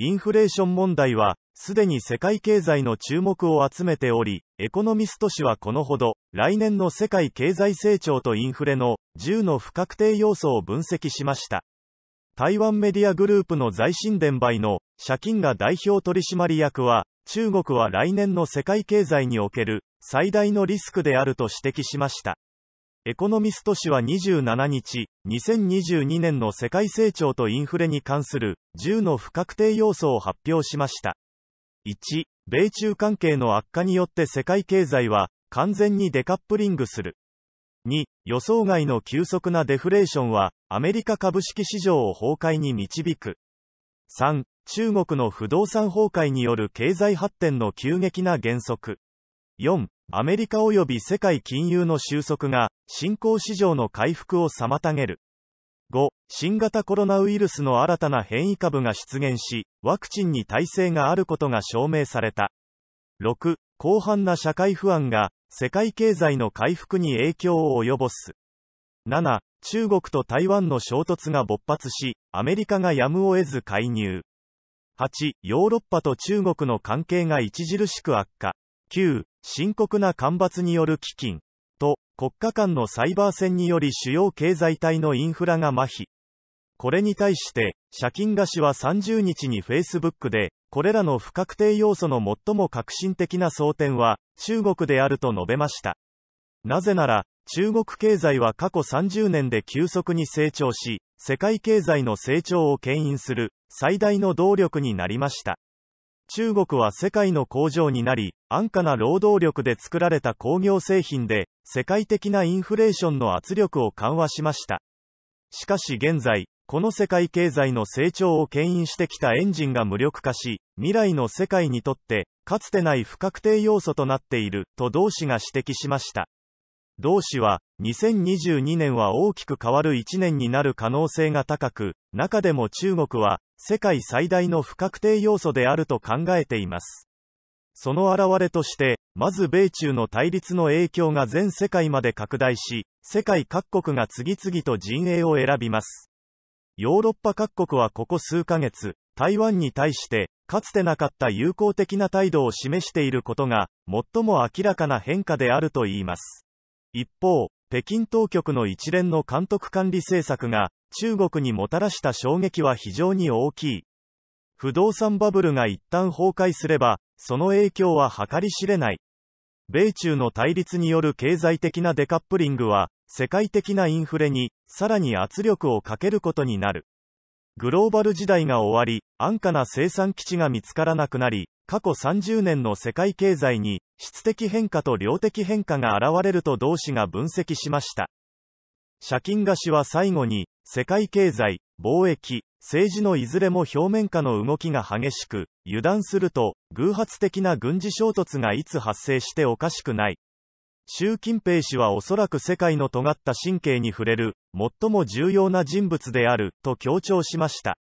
インフレーション問題は、すでに世界経済の注目を集めており、エコノミスト氏はこのほど、来年の世界経済成長とインフレの10の不確定要素を分析しました。台湾メディアグループの財新伝媒の、借金が代表取締役は、中国は来年の世界経済における最大のリスクであると指摘しました。エコノミスト氏は27日、2022年の世界成長とインフレに関する10の不確定要素を発表しました。1、米中関係の悪化によって世界経済は完全にデカップリングする。2、予想外の急速なデフレーションはアメリカ株式市場を崩壊に導く。3、中国の不動産崩壊による経済発展の急激な減速。4、アメリカ及び世界金融の収束が新興市場の回復を妨げる。5、新型コロナウイルスの新たな変異株が出現し、ワクチンに耐性があることが証明された。6、広範な社会不安が、世界経済の回復に影響を及ぼす。7、中国と台湾の衝突が勃発し、アメリカがやむを得ず介入。8、ヨーロッパと中国の関係が著しく悪化。9、深刻な干ばつによる飢饉。と、国家間のサイバー戦により主要経済体のインフラが麻痺。これに対して、借金貸しは30日に Facebook で、これらの不確定要素の最も革新的な争点は、中国であると述べました。なぜなら、中国経済は過去30年で急速に成長し、世界経済の成長を牽引する最大の動力になりました。中国は世界の工場になり、安価な労働力で作られた工業製品で、世界的なインフレーションの圧力を緩和しました。しかし現在、この世界経済の成長を牽引してきたエンジンが無力化し、未来の世界にとって、かつてない不確定要素となっている、と同氏が指摘しました。同氏は、2022年は大きく変わる1年になる可能性が高く、中でも中国は、世界最大の不確定要素であると考えています。その表れとして、まず米中の対立の影響が全世界まで拡大し、世界各国が次々と陣営を選びます。ヨーロッパ各国はここ数ヶ月、台湾に対して、かつてなかった友好的な態度を示していることが、最も明らかな変化であると言います。一方、北京当局の一連の監督管理政策が、中国にもたらした衝撃は非常に大きい。不動産バブルが一旦崩壊すれば、その影響は計り知れない。米中の対立による経済的なデカップリングは、世界的なインフレに、さらに圧力をかけることになる。グローバル時代が終わり、安価な生産基地が見つからなくなり、過去30年の世界経済に、質的変化と量的変化が現れると同氏が分析しました。謝金貸しは最後に、世界経済、貿易、政治のいずれも表面下の動きが激しく、油断すると、偶発的な軍事衝突がいつ発生しておかしくない。習近平氏はおそらく世界の尖った神経に触れる、最も重要な人物である、と強調しました。